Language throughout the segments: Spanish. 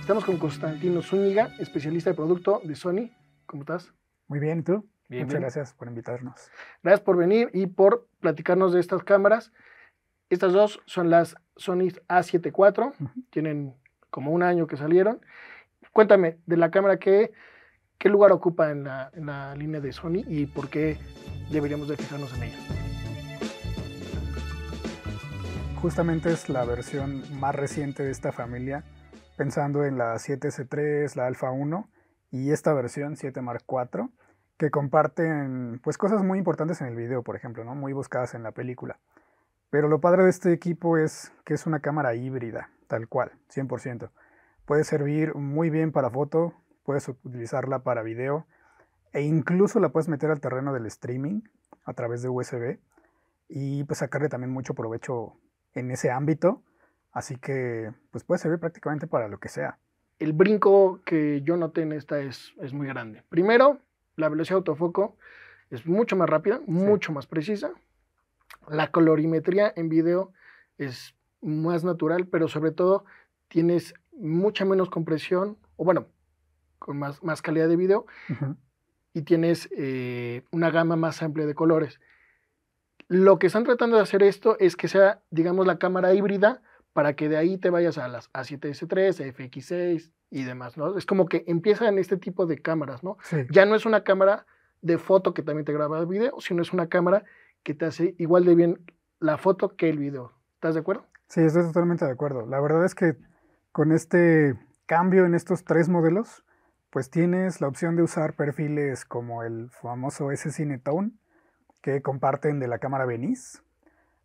Estamos con Constantino Zúñiga, especialista de producto de Sony. ¿Cómo estás? Muy bien, ¿y tú? Bien, Muchas gracias por invitarnos. Gracias por venir y por platicarnos de estas cámaras. Estas dos son las Sony A74, tienen como un año que salieron. Cuéntame de la cámara que, qué lugar ocupa en la, en la línea de Sony y por qué deberíamos de fijarnos en ella. Justamente es la versión más reciente de esta familia pensando en la 7S3, la Alpha 1 y esta versión 7 Mark 4, que comparten pues cosas muy importantes en el video, por ejemplo, ¿no? muy buscadas en la película. Pero lo padre de este equipo es que es una cámara híbrida, tal cual, 100%. Puede servir muy bien para foto, puedes utilizarla para video e incluso la puedes meter al terreno del streaming a través de USB y pues sacarle también mucho provecho en ese ámbito Así que pues puede servir prácticamente para lo que sea. El brinco que yo noté en esta es, es muy grande. Primero, la velocidad de autofoco es mucho más rápida, mucho más precisa. La colorimetría en video es más natural, pero sobre todo tienes mucha menos compresión, o bueno, con más, más calidad de video, y tienes eh, una gama más amplia de colores. Lo que están tratando de hacer esto es que sea, digamos, la cámara híbrida para que de ahí te vayas a las A7S3, FX6 y demás, ¿no? Es como que empiezan este tipo de cámaras, ¿no? Ya no es una cámara de foto que también te graba el video, sino es una cámara que te hace igual de bien la foto que el video. ¿Estás de acuerdo? Sí, estoy totalmente de acuerdo. La verdad es que con este cambio en estos tres modelos, pues tienes la opción de usar perfiles como el famoso S-Cinetone, que comparten de la cámara Venice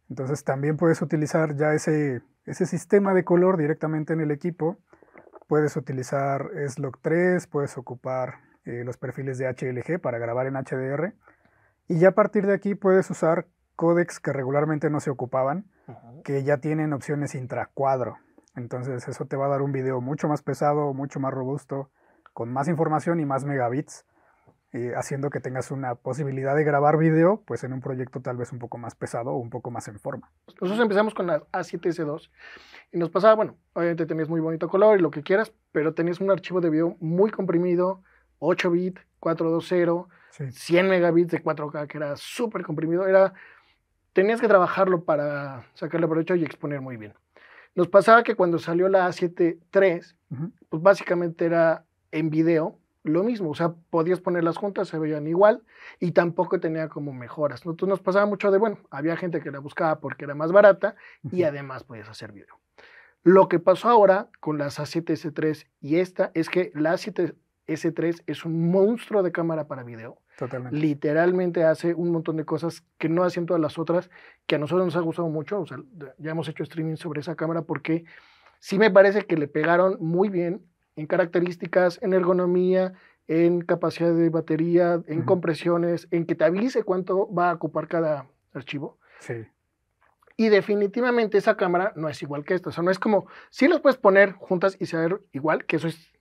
entonces también puedes utilizar ya ese, ese sistema de color directamente en el equipo. Puedes utilizar SLOC 3, puedes ocupar eh, los perfiles de HLG para grabar en HDR. Y ya a partir de aquí puedes usar códecs que regularmente no se ocupaban, que ya tienen opciones intra intracuadro. Entonces eso te va a dar un video mucho más pesado, mucho más robusto, con más información y más megabits eh, haciendo que tengas una posibilidad de grabar video, pues en un proyecto tal vez un poco más pesado o un poco más en forma. Nosotros empezamos con la A7S2 y nos pasaba, bueno, obviamente tenías muy bonito color y lo que quieras, pero tenías un archivo de video muy comprimido, 8 bit, 420, 100 megabits de 4K, que era súper comprimido, era... Tenías que trabajarlo para sacarle provecho y exponer muy bien. Nos pasaba que cuando salió la A7 III, pues básicamente era en video, lo mismo, o sea, podías ponerlas juntas, se veían igual y tampoco tenía como mejoras. Entonces nos pasaba mucho de, bueno, había gente que la buscaba porque era más barata y además podías hacer video. Lo que pasó ahora con las A7S3 y esta es que la A7S3 es un monstruo de cámara para video. Totalmente. Literalmente hace un montón de cosas que no hacen todas las otras, que a nosotros nos ha gustado mucho. O sea, ya hemos hecho streaming sobre esa cámara porque sí me parece que le pegaron muy bien en características, en ergonomía, en capacidad de batería, en compresiones, en que te avise cuánto va a ocupar cada archivo. Sí. Y definitivamente esa cámara no es igual que esta. O sea, no es como, sí las puedes poner juntas y saber igual, que eso es,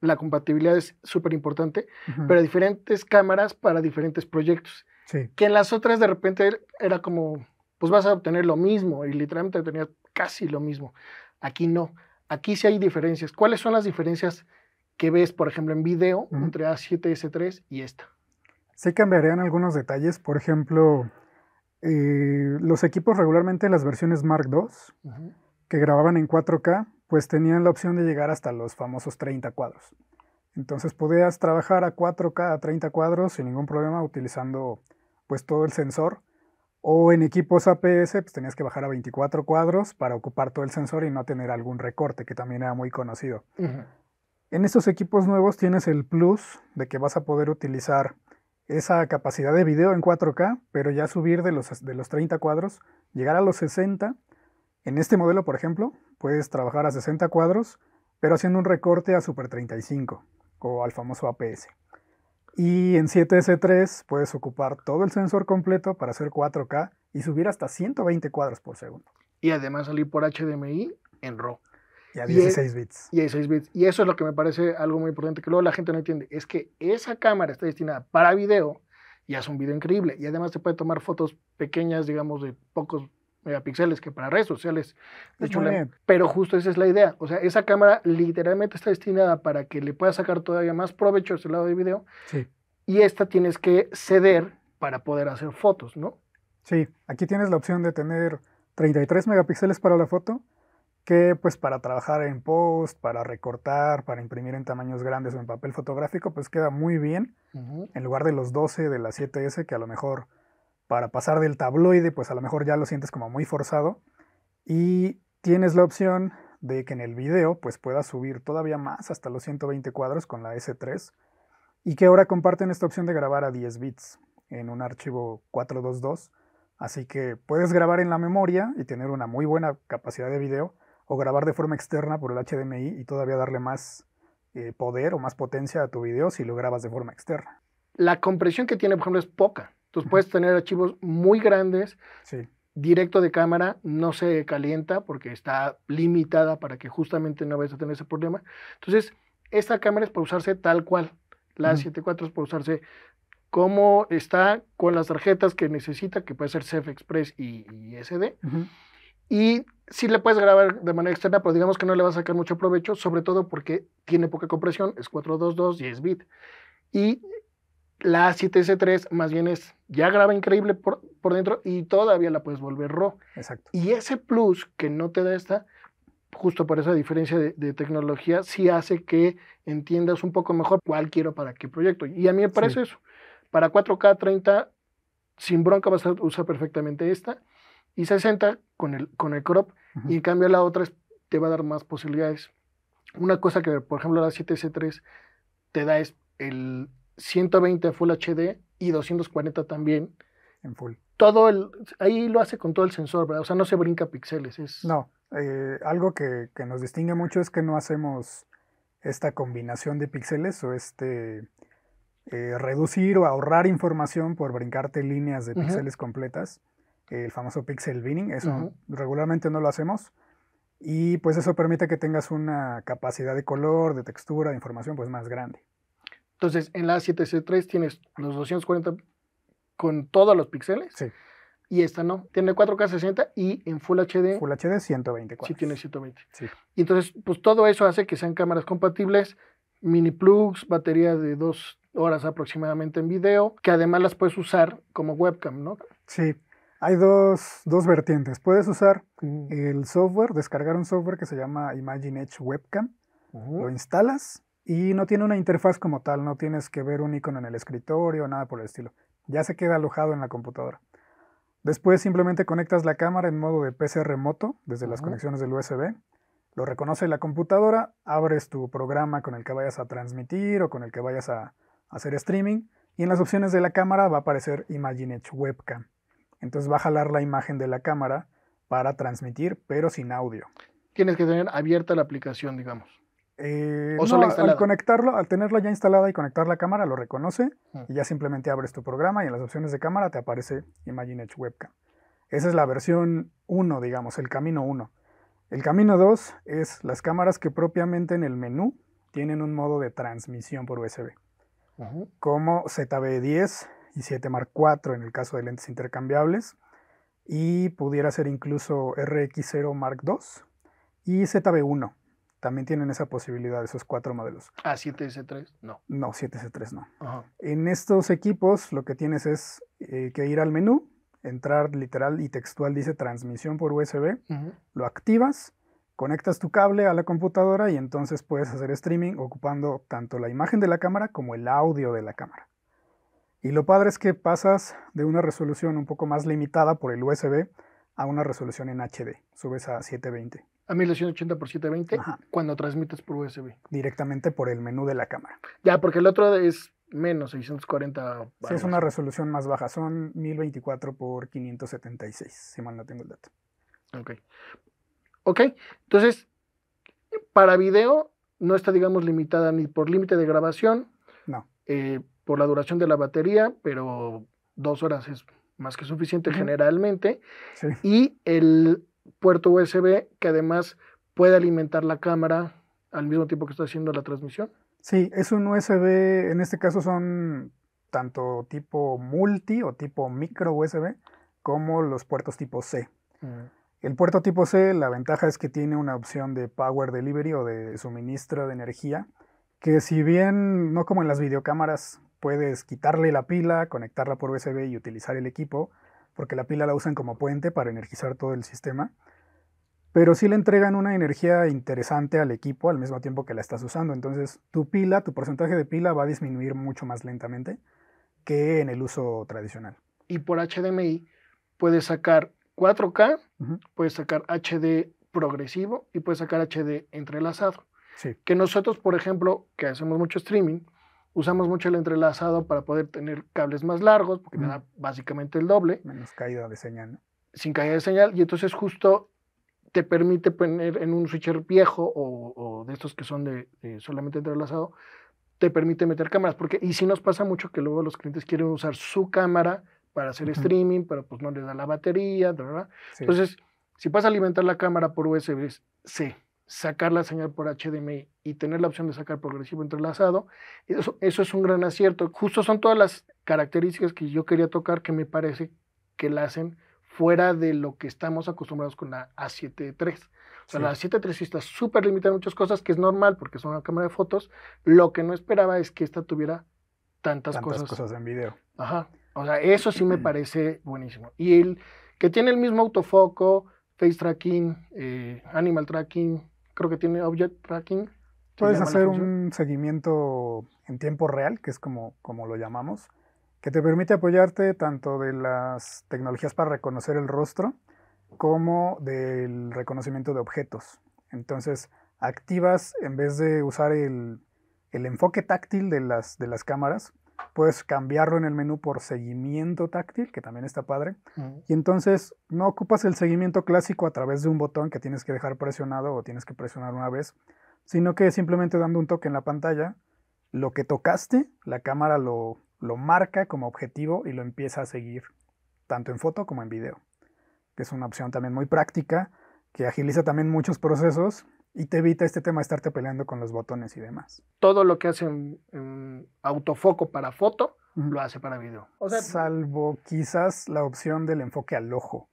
la compatibilidad es súper importante, pero diferentes cámaras para diferentes proyectos. Sí. Que en las otras de repente er, era como, pues vas a obtener lo mismo y literalmente tenía casi lo mismo. Aquí no. Aquí sí hay diferencias. ¿Cuáles son las diferencias que ves, por ejemplo, en video entre A7S3 y esta? Sí cambiarían algunos detalles. Por ejemplo, eh, los equipos regularmente, las versiones Mark II, que grababan en 4K, pues tenían la opción de llegar hasta los famosos 30 cuadros. Entonces podías trabajar a 4K a 30 cuadros sin ningún problema utilizando pues todo el sensor o en equipos APS, pues tenías que bajar a 24 cuadros para ocupar todo el sensor y no tener algún recorte, que también era muy conocido. En estos equipos nuevos tienes el plus de que vas a poder utilizar esa capacidad de video en 4K, pero ya subir de los, de los 30 cuadros, llegar a los 60. En este modelo, por ejemplo, puedes trabajar a 60 cuadros, pero haciendo un recorte a Super 35 o al famoso APS. Y en 7S3 puedes ocupar todo el sensor completo para hacer 4K y subir hasta 120 cuadros por segundo. Y además salir por HDMI en RAW. Y a 16 bits. Y a 16 bits. Y eso es lo que me parece algo muy importante que luego la gente no entiende. Es que esa cámara está destinada para video y hace un video increíble. Y además te puede tomar fotos pequeñas, digamos, de pocos megapíxeles eh, que para redes sociales. De hecho, pero justo esa es la idea. O sea, esa cámara literalmente está destinada para que le pueda sacar todavía más provecho a ese lado de video. Sí. Y esta tienes que ceder para poder hacer fotos, ¿no? Sí, aquí tienes la opción de tener 33 megapíxeles para la foto, que pues para trabajar en post, para recortar, para imprimir en tamaños grandes o en papel fotográfico, pues queda muy bien, en lugar de los 12 de la 7S que a lo mejor para pasar del tabloide, pues a lo mejor ya lo sientes como muy forzado. Y tienes la opción de que en el video pues puedas subir todavía más hasta los 120 cuadros con la S3 y que ahora comparten esta opción de grabar a 10 bits en un archivo 422. Así que puedes grabar en la memoria y tener una muy buena capacidad de video o grabar de forma externa por el HDMI y todavía darle más eh, poder o más potencia a tu video si lo grabas de forma externa. La compresión que tiene, por ejemplo, es poca. Entonces puedes tener archivos muy grandes. Directo de cámara no se calienta porque está limitada para que justamente no vayas a tener ese problema. Entonces, esta cámara es para usarse tal cual. La 7.4 es para usarse como está con las tarjetas que necesita, que puede ser CFexpress Express y, SD. Y sí le puedes grabar de manera externa, pero digamos que no le va a sacar mucho provecho, sobre todo porque tiene poca compresión, es 422, y es bit. Y la 7S3 más bien es, ya graba increíble por, dentro y todavía la puedes volver RAW. Exacto. Y ese plus que no te da esta, justo por esa diferencia de, tecnología, sí hace que entiendas un poco mejor cuál quiero para qué proyecto. Y a mí me parece eso. Para 4K 30, sin bronca vas a usar perfectamente esta. Y 60 con el, con el crop. Y en cambio la otra te va a dar más posibilidades. Una cosa que, por ejemplo, la 7S3 te da es el, 120 Full HD y 240 también. En full. Todo el, ahí lo hace con todo el sensor, ¿verdad? O sea, no se brinca píxeles. Es... No, eh, algo que, nos distingue mucho es que no hacemos esta combinación de píxeles o este eh, reducir o ahorrar información por brincarte líneas de píxeles completas, el famoso pixel binning, eso regularmente no lo hacemos. Y pues eso permite que tengas una capacidad de color, de textura, de información pues más grande. Entonces, en la A7C3 tienes los 240 con todos los píxeles. Sí. Y esta no. Tiene 4K 60 y en Full HD. Full HD 124. Sí, tiene 120. Sí. Y entonces, pues todo eso hace que sean cámaras compatibles, mini plugs, baterías de dos horas aproximadamente en video, que además las puedes usar como webcam, ¿no? Sí. Hay dos, vertientes. Puedes usar mm. el software, descargar un software que se llama Imagine Edge Webcam. Lo instalas y no tiene una interfaz como tal, no tienes que ver un icono en el escritorio, nada por el estilo. Ya se queda alojado en la computadora. Después simplemente conectas la cámara en modo de PC remoto desde las conexiones del USB. Lo reconoce la computadora, abres tu programa con el que vayas a transmitir o con el que vayas a, hacer streaming. Y en las opciones de la cámara va a aparecer Imagine Webcam. Entonces va a jalar la imagen de la cámara para transmitir, pero sin audio. Tienes que tener abierta la aplicación, digamos. Eh, al conectarlo, al tenerlo ya instalada y conectar la cámara, lo reconoce y ya simplemente abres tu programa y en las opciones de cámara te aparece Imagine Edge Webcam. Esa es la versión 1, digamos, el camino 1. El camino 2 es las cámaras que propiamente en el menú tienen un modo de transmisión por USB, como ZB10 y 7 Mark IV en el caso de lentes intercambiables, y pudiera ser incluso RX0 Mark II y ZB1 también tienen esa posibilidad, esos cuatro modelos. a ah, 7S3, no. No, 7S3 no. En estos equipos lo que tienes es eh, que ir al menú, entrar literal y textual, dice transmisión por USB, lo activas, conectas tu cable a la computadora y entonces puedes hacer streaming ocupando tanto la imagen de la cámara como el audio de la cámara. Y lo padre es que pasas de una resolución un poco más limitada por el USB a una resolución en HD, subes a 720 a 1280 por 720 cuando transmites por USB. Directamente por el menú de la cámara. Ya, porque el otro es menos 640. es una resolución más baja, son 1024 por 576, si mal no tengo el dato. Ok. Ok, entonces, para video no está, digamos, limitada ni por límite de grabación. No. Eh, por la duración de la batería, pero dos horas es más que suficiente generalmente. Sí. Y el, puerto USB que además puede alimentar la cámara al mismo tiempo que está haciendo la transmisión. Sí, es un USB, en este caso son tanto tipo multi o tipo micro USB como los puertos tipo C. Mm. El puerto tipo C, la ventaja es que tiene una opción de power delivery o de suministro de energía, que si bien no como en las videocámaras puedes quitarle la pila, conectarla por USB y utilizar el equipo, porque la pila la usan como puente para energizar todo el sistema, pero sí le entregan una energía interesante al equipo al mismo tiempo que la estás usando. Entonces, tu pila, tu porcentaje de pila va a disminuir mucho más lentamente que en el uso tradicional. Y por HDMI puedes sacar 4K, puedes sacar HD progresivo y puedes sacar HD entrelazado. Que nosotros, por ejemplo, que hacemos mucho streaming, usamos mucho el entrelazado para poder tener cables más largos, porque me da básicamente el doble. Menos caída de señal. Sin caída de señal. Y entonces justo te permite poner en un switcher viejo o, de estos que son de, solamente entrelazado, te permite meter cámaras, porque y si nos pasa mucho que luego los clientes quieren usar su cámara para hacer streaming, pero pues no les da la batería, ¿verdad? Entonces, si vas a alimentar la cámara por USB-C, sacar la señal por HDMI y tener la opción de sacar progresivo entrelazado, eso, eso es un gran acierto. Justo son todas las características que yo quería tocar que me parece que la hacen fuera de lo que estamos acostumbrados con la A7 III. O sea, sí. 7.3 sí está súper limitada en muchas cosas, que es normal porque es una cámara de fotos. Lo que no esperaba es que esta tuviera tantas, tantas cosas. en video. Ajá. O sea, eso sí me parece buenísimo. Y el que tiene el mismo autofoco, face tracking, eh, animal tracking, creo que tiene object tracking. Puedes hacer un seguimiento en tiempo real, que es como, como lo llamamos que te permite apoyarte tanto de las tecnologías para reconocer el rostro como del reconocimiento de objetos. Entonces, activas, en vez de usar el, enfoque táctil de las, de las cámaras, puedes cambiarlo en el menú por seguimiento táctil, que también está padre. Y entonces no ocupas el seguimiento clásico a través de un botón que tienes que dejar presionado o tienes que presionar una vez, sino que simplemente dando un toque en la pantalla, lo que tocaste, la cámara lo, lo marca como objetivo y lo empieza a seguir, tanto en foto como en video, que es una opción también muy práctica, que agiliza también muchos procesos y te evita este tema de estarte peleando con los botones y demás. Todo lo que hace un autofoco para foto, lo hace para video. Salvo quizás la opción del enfoque al ojo.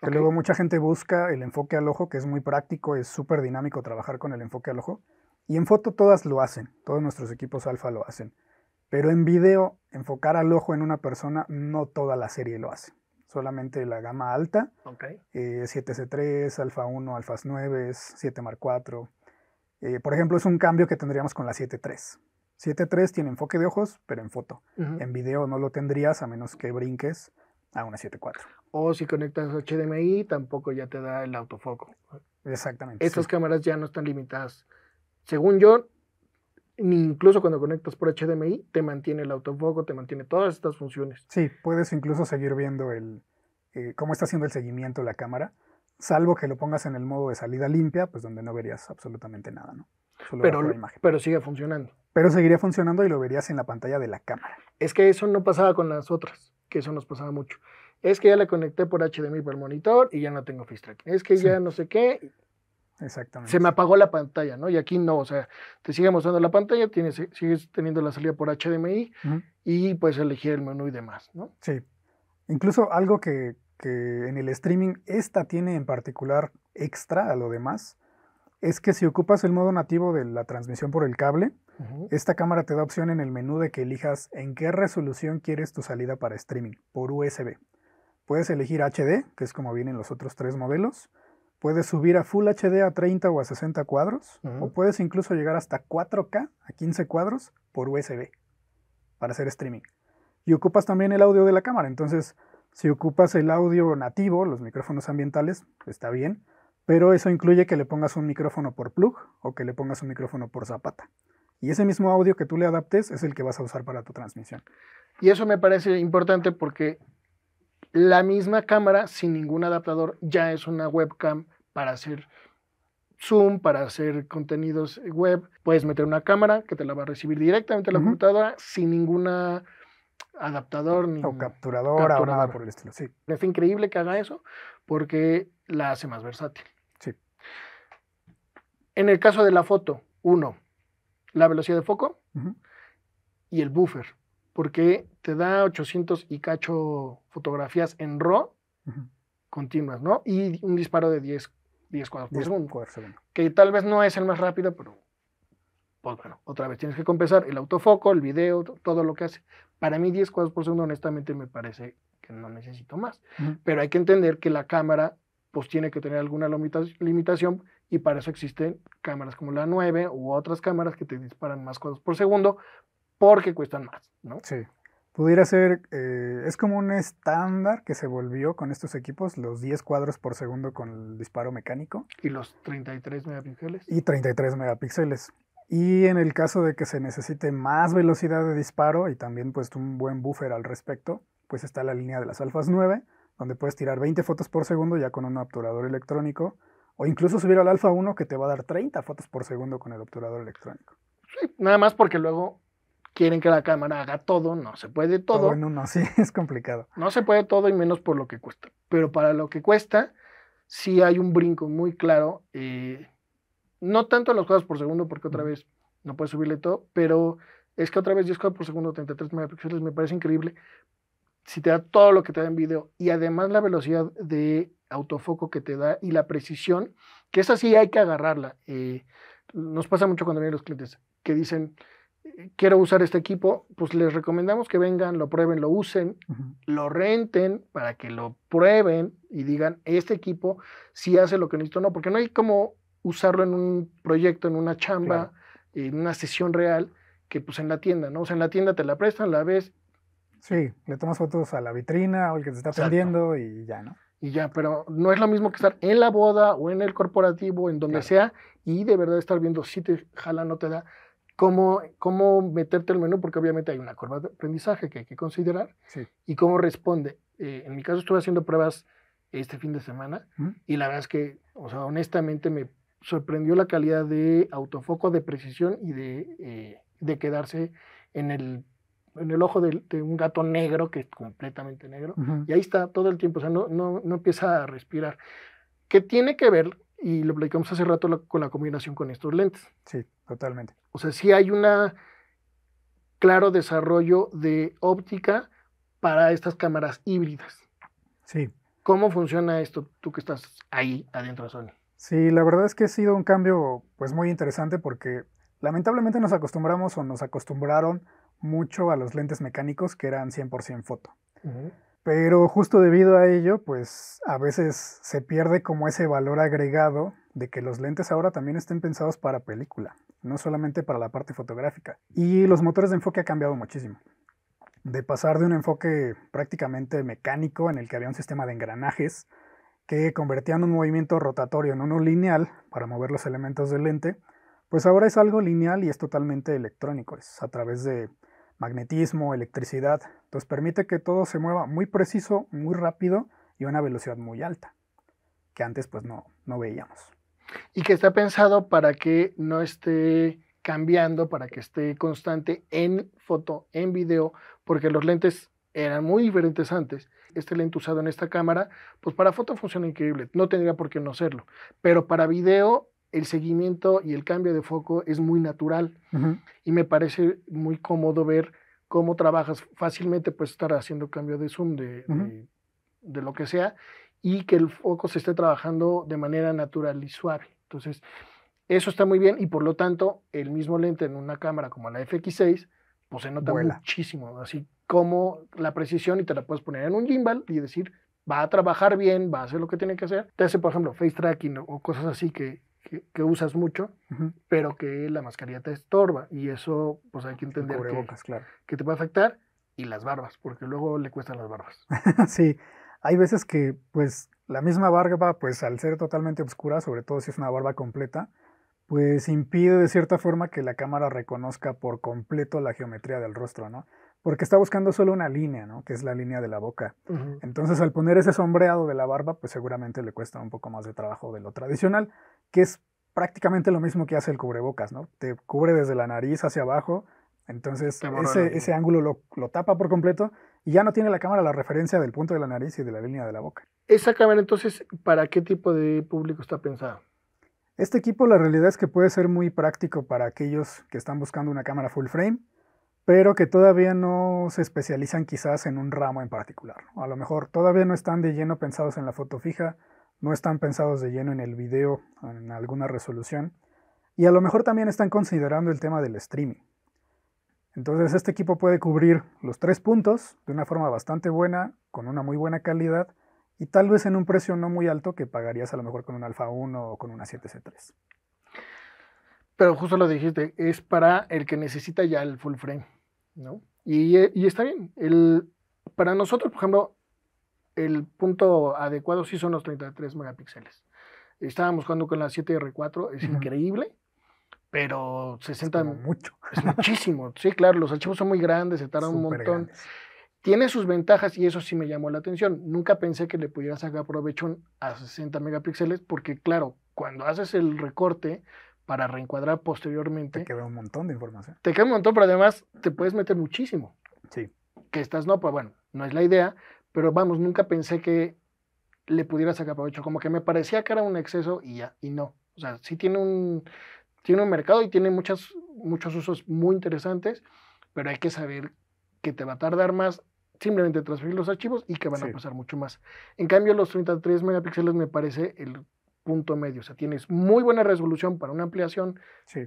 Que luego mucha gente busca el enfoque al ojo, que es muy práctico, es súper dinámico trabajar con el enfoque al ojo. Y en foto todas lo hacen, todos nuestros equipos alfa lo hacen. Pero en video, enfocar al ojo en una persona, no toda la serie lo hace. Solamente la gama alta, okay. 7C3, Alpha 1, Alfas 9, 7 Mark 4. Eh, por ejemplo, es un cambio que tendríamos con la 7.3. 7.3 tiene enfoque de ojos, pero en foto. En video no lo tendrías a menos que brinques a una 7.4. O si conectas HDMI, tampoco ya te da el autofoco. Exactamente. Estas cámaras ya no están limitadas. Según yo, incluso cuando conectas por HDMI, te mantiene el autofoco, te mantiene todas estas funciones. Sí, puedes incluso seguir viendo el, eh, cómo está haciendo el seguimiento la cámara, salvo que lo pongas en el modo de salida limpia, pues donde no verías absolutamente nada, ¿no? Solo pero, la imagen. pero sigue funcionando. Pero seguiría funcionando y lo verías en la pantalla de la cámara. Es que eso no pasaba con las otras, que eso nos pasaba mucho. Es que ya la conecté por HDMI por monitor y ya no tengo Fistrack. Es que ya no sé qué. Exactamente. Se me apagó la pantalla, ¿no? Y aquí no, o sea, te sigue mostrando la pantalla, tienes, sigues teniendo la salida por HDMI y puedes elegir el menú y demás, ¿no? Sí. Incluso algo que, en el streaming esta tiene en particular extra a lo demás es que si ocupas el modo nativo de la transmisión por el cable, esta cámara te da opción en el menú de que elijas en qué resolución quieres tu salida para streaming por USB. Puedes elegir HD, que es como vienen los otros tres modelos, Puedes subir a Full HD a 30 o a 60 cuadros, o puedes incluso llegar hasta 4K a 15 cuadros por USB para hacer streaming. Y ocupas también el audio de la cámara, entonces si ocupas el audio nativo, los micrófonos ambientales, está bien, pero eso incluye que le pongas un micrófono por plug o que le pongas un micrófono por zapata. Y ese mismo audio que tú le adaptes es el que vas a usar para tu transmisión. Y eso me parece importante porque la misma cámara sin ningún adaptador ya es una webcam para hacer Zoom, para hacer contenidos eh, web. Puedes meter una cámara que te la va a recibir directamente a la computadora sin ningún adaptador ni o capturadora, o nada por el estilo. Sí. Es increíble que haga eso porque la hace más versátil. Sí. En el caso de la foto, uno, la velocidad de foco y el buffer porque te da 800 y cacho fotografías en RAW continuas, ¿no? Y un disparo de 10, 10 cuadros por segundo, Que tal vez no es el más rápido, pero pues bueno, otra vez tienes que compensar el autofoco, el video, todo lo que hace. Para mí 10 cuadros por segundo honestamente me parece que no necesito más. Pero hay que entender que la cámara pues tiene que tener alguna limitación y para eso existen cámaras como la 9 u otras cámaras que te disparan más cuadros por segundo porque cuestan más, ¿no? Sí. Pudiera ser, eh, es como un estándar que se volvió con estos equipos, los 10 cuadros por segundo con el disparo mecánico. Y los 33 megapíxeles. Y 33 megapíxeles. Y en el caso de que se necesite más velocidad de disparo y también pues un buen buffer al respecto, pues está la línea de las alfas 9, donde puedes tirar 20 fotos por segundo ya con un obturador electrónico, o incluso subir al alfa 1 que te va a dar 30 fotos por segundo con el obturador electrónico. Sí, nada más porque luego quieren que la cámara haga todo, no se puede todo. todo en uno, sí, es complicado. No se puede todo y menos por lo que cuesta. Pero para lo que cuesta, sí hay un brinco muy claro. Eh, no tanto en los cuadros por segundo, porque otra vez no puedes subirle todo, pero es que otra vez 10 cuadros por segundo, 33 megapíxeles, me parece increíble. Si te da todo lo que te da en video y además la velocidad de autofoco que te da y la precisión, que esa sí hay que agarrarla. Eh, nos pasa mucho cuando vienen los clientes que dicen, quiero usar este equipo, pues les recomendamos que vengan, lo prueben, lo usen, lo renten para que lo prueben y digan, este equipo sí hace lo que necesito, no, porque no hay como usarlo en un proyecto, en una chamba, en una sesión real, que pues en la tienda, ¿no? O sea, en la tienda te la prestan, la ves. Sí, le tomas fotos a la vitrina o el que te está atendiendo y ya, ¿no? Y ya, pero no es lo mismo que estar en la boda o en el corporativo, en donde sea, y de verdad estar viendo si te jala, no te da cómo, cómo meterte al menú, porque obviamente hay una curva de aprendizaje que hay que considerar, y cómo responde. Eh, en mi caso estuve haciendo pruebas este fin de semana y la verdad es que, o sea, honestamente me sorprendió la calidad de autofoco, de precisión y de, eh, de quedarse en el, en el ojo de, un gato negro, que es completamente negro, y ahí está todo el tiempo, o sea, no, no, no empieza a respirar. ¿Qué tiene que ver y lo platicamos hace rato con la combinación con estos lentes. Sí, totalmente. O sea, sí hay un claro desarrollo de óptica para estas cámaras híbridas. Sí. ¿Cómo funciona esto tú que estás ahí adentro de Sony? Sí, la verdad es que ha sido un cambio pues muy interesante porque lamentablemente nos acostumbramos o nos acostumbraron mucho a los lentes mecánicos que eran 100% foto. Ajá. Pero justo debido a ello, pues a veces se pierde como ese valor agregado de que los lentes ahora también estén pensados para película, no solamente para la parte fotográfica. Y los motores de enfoque ha cambiado muchísimo. De pasar de un enfoque prácticamente mecánico en el que había un sistema de engranajes que convertían un movimiento rotatorio en uno lineal para mover los elementos del lente, pues ahora es algo lineal y es totalmente electrónico, es a través de magnetismo, electricidad, entonces permite que todo se mueva muy preciso, muy rápido y a una velocidad muy alta, que antes pues no, no veíamos. Y que está pensado para que no esté cambiando, para que esté constante en foto, en video, porque los lentes eran muy diferentes antes. Este lente usado en esta cámara, pues para foto funciona increíble, no tendría por qué no serlo, pero para video el seguimiento y el cambio de foco es muy natural y me parece muy cómodo ver cómo trabajas fácilmente, puedes estar haciendo cambio de zoom de, lo que sea y que el foco se esté trabajando de manera natural y suave. Entonces, eso está muy bien y por lo tanto, el mismo lente en una cámara como la FX6, pues se nota muchísimo, así como la precisión y te la puedes poner en un gimbal y decir, va a trabajar bien, va a hacer lo que tiene que hacer. Te hace, por ejemplo, face tracking o cosas así que que, usas mucho, pero que la mascarilla te estorba. Y eso, pues hay que entender que, que te puede afectar. Y las barbas, porque luego le cuestan las barbas. sí, hay veces que, pues, la misma barba, pues, al ser totalmente oscura, sobre todo si es una barba completa, pues impide de cierta forma que la cámara reconozca por completo la geometría del rostro, ¿no? porque está buscando solo una línea, ¿no? Que es la línea de la boca. Entonces, al poner ese sombreado de la barba, pues seguramente le cuesta un poco más de trabajo de lo tradicional, que es prácticamente lo mismo que hace el cubrebocas, ¿no? Te cubre desde la nariz hacia abajo, entonces ese, ángulo lo, lo, tapa por completo y ya no tiene la cámara la referencia del punto de la nariz y de la línea de la boca. Esa cámara entonces, ¿para qué tipo de público está pensada? Este equipo la realidad es que puede ser muy práctico para aquellos que están buscando una cámara full frame, pero que todavía no se especializan quizás en un ramo en particular. A lo mejor todavía no están de lleno pensados en la foto fija, no están pensados de lleno en el video, en alguna resolución, y a lo mejor también están considerando el tema del streaming. Entonces este equipo puede cubrir los tres puntos de una forma bastante buena, con una muy buena calidad, y tal vez en un precio no muy alto que pagarías a lo mejor con un Alpha 1 o con una 7C3. Pero justo lo dijiste, es para el que necesita ya el full frame. Eh, y, está bien. El, para nosotros, por ejemplo, el punto adecuado sí son los 33 megapíxeles. Estábamos jugando con la 7R4, es increíble, pero 60 es mucho. Es muchísimo. sí, claro, los archivos son muy grandes, se tarda un montón. Tiene sus ventajas y eso sí me llamó la atención. Nunca pensé que le pudieras sacar provecho a 60 megapíxeles porque, claro, cuando haces el recorte, para reencuadrar posteriormente. Te queda un montón de información. Te queda un montón, pero además te puedes meter muchísimo. Sí. Que estás, no, pues bueno, no es la idea, pero vamos, nunca pensé que le pudiera sacar provecho. Como que me parecía que era un exceso y ya, y no. O sea, sí tiene un, tiene un mercado y tiene muchas, muchos usos muy interesantes, pero hay que saber que te va a tardar más simplemente transferir los archivos y que van a pasar mucho más. En cambio, los 33 megapíxeles me parece el punto medio. O sea, tienes muy buena resolución para una ampliación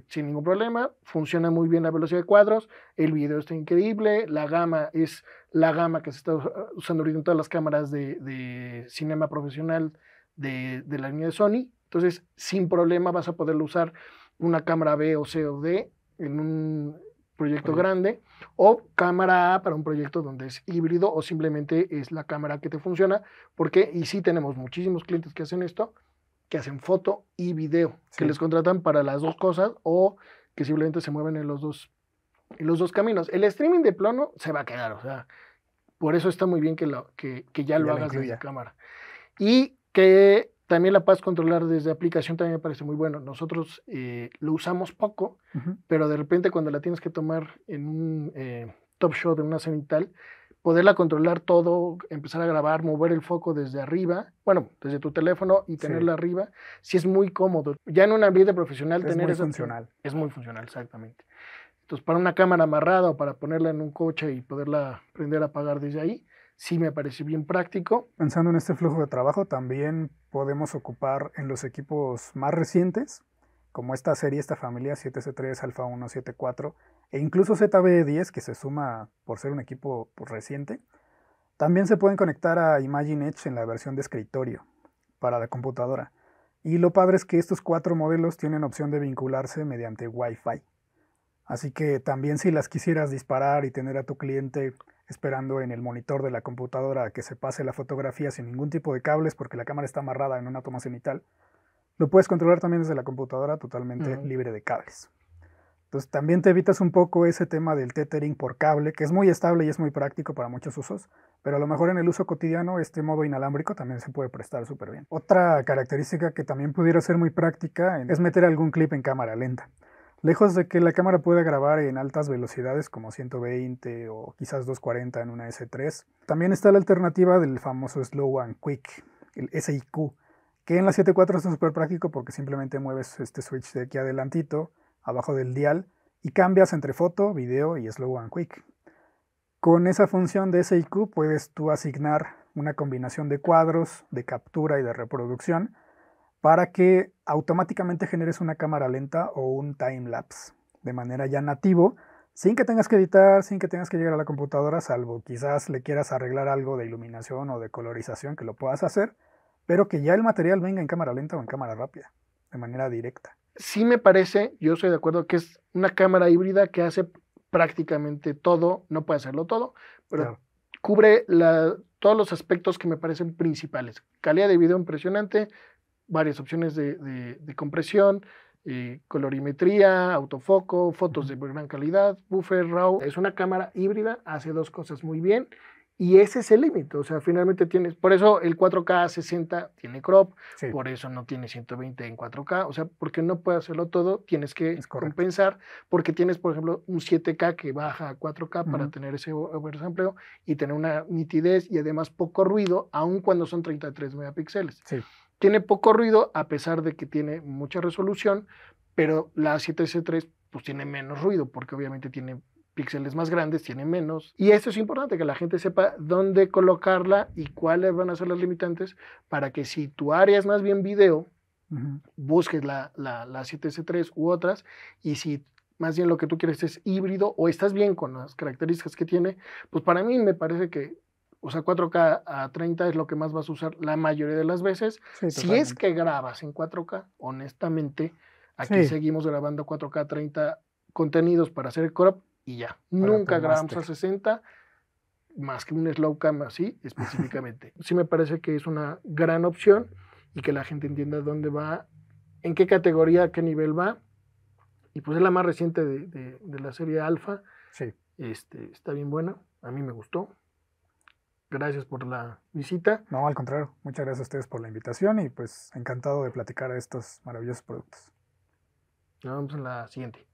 sin ningún problema, funciona muy bien la velocidad de cuadros, el video está increíble, la gama es la gama que se está ah, usando ahorita en todas las cámaras de, cinema profesional de, la línea de Sony. Entonces, sin problema vas a poder usar una cámara B o C o D en un proyecto grande o cámara A para un proyecto donde es híbrido o simplemente es la cámara que te funciona porque y si tenemos muchísimos clientes que hacen esto que hacen foto y video, que les contratan para las dos cosas o que simplemente se mueven en los dos, en los dos caminos. El streaming de plano se va a quedar, o sea, por eso está muy bien que, lo, que, ya lo hagas desde la cámara. Y que también la puedas controlar desde aplicación también me parece muy bueno. Nosotros eh, lo usamos poco, pero de repente cuando la tienes que tomar en un eh, top shot, en una cenital, poderla controlar todo, empezar a grabar, mover el foco desde arriba, bueno, desde tu teléfono y tenerla arriba, sí es muy cómodo. Ya en un ambiente profesional es tener muy funcional. Es muy funcional, exactamente. Entonces, para una cámara amarrada o para ponerla en un coche y poderla prender a apagar desde ahí, sí me parece bien práctico. Pensando en este flujo de trabajo, también podemos ocupar en los equipos más recientes como esta serie, esta familia 7C3, Alfa 174 e incluso ZB10 que se suma por ser un equipo pues, reciente, también se pueden conectar a Imagine Edge en la versión de escritorio para la computadora. Y lo padre es que estos cuatro modelos tienen opción de vincularse mediante Wi-Fi. Así que también si las quisieras disparar y tener a tu cliente esperando en el monitor de la computadora que se pase la fotografía sin ningún tipo de cables porque la cámara está amarrada en una toma cenital, lo puedes controlar también desde la computadora totalmente libre de cables. Entonces también te evitas un poco ese tema del tethering por cable, que es muy estable y es muy práctico para muchos usos, pero a lo mejor en el uso cotidiano este modo inalámbrico también se puede prestar súper bien. Otra característica que también pudiera ser muy práctica es meter algún clip en cámara lenta. Lejos de que la cámara pueda grabar en altas velocidades como 120 o quizás 240 en una S3, también está la alternativa del famoso Slow and Quick, el SIQ, que en la 7.4 es súper práctico porque simplemente mueves este switch de aquí adelantito, abajo del dial, y cambias entre foto, video y slow and quick. Con esa función de SIQ puedes tú asignar una combinación de cuadros, de captura y de reproducción para que automáticamente generes una cámara lenta o un time lapse de manera ya nativo, sin que tengas que editar, sin que tengas que llegar a la computadora, salvo quizás le quieras arreglar algo de iluminación o de colorización que lo puedas hacer pero que ya el material venga en cámara lenta o en cámara rápida, de manera directa. Sí me parece, yo estoy de acuerdo que es una cámara híbrida que hace prácticamente todo, no puede hacerlo todo, pero cubre la, todos los aspectos que me parecen principales. Calidad de video impresionante, varias opciones de, compresión, eh, colorimetría, autofoco, fotos de gran calidad, buffer, RAW. Es una cámara híbrida, hace dos cosas muy bien y ese es el límite, o sea, finalmente tienes, por eso el 4K 60 tiene crop, por eso no tiene 120 en 4K, o sea, porque no puede hacerlo todo, tienes que compensar, porque tienes, por ejemplo, un 7K que baja a 4K para tener ese oversampleo y tener una nitidez y además poco ruido, aun cuando son 33 megapíxeles. Tiene poco ruido a pesar de que tiene mucha resolución, pero la 7C3 pues tiene menos ruido porque obviamente tiene píxeles más grandes tienen menos. Y esto es importante, que la gente sepa dónde colocarla y cuáles van a ser las limitantes para que si tu área es más bien video, busques la, la, 7C3 u otras y si más bien lo que tú quieres es híbrido o estás bien con las características que tiene, pues para mí me parece que, o sea, 4K a 30 es lo que más vas a usar la mayoría de las veces. si es que grabas en 4K, honestamente, aquí seguimos grabando 4K a 30 contenidos para hacer crop y ya. Nunca grabamos a 60 más que un slow cam así específicamente. sí me parece que es una gran opción y que la gente entienda dónde va, en qué categoría, qué nivel va. Y pues es la más reciente de, la serie Alpha. Sí. Este, está bien buena, a mí me gustó. Gracias por la visita. No, al contrario, muchas gracias a ustedes por la invitación y pues encantado de platicar de estos maravillosos productos. Nos vemos en la siguiente.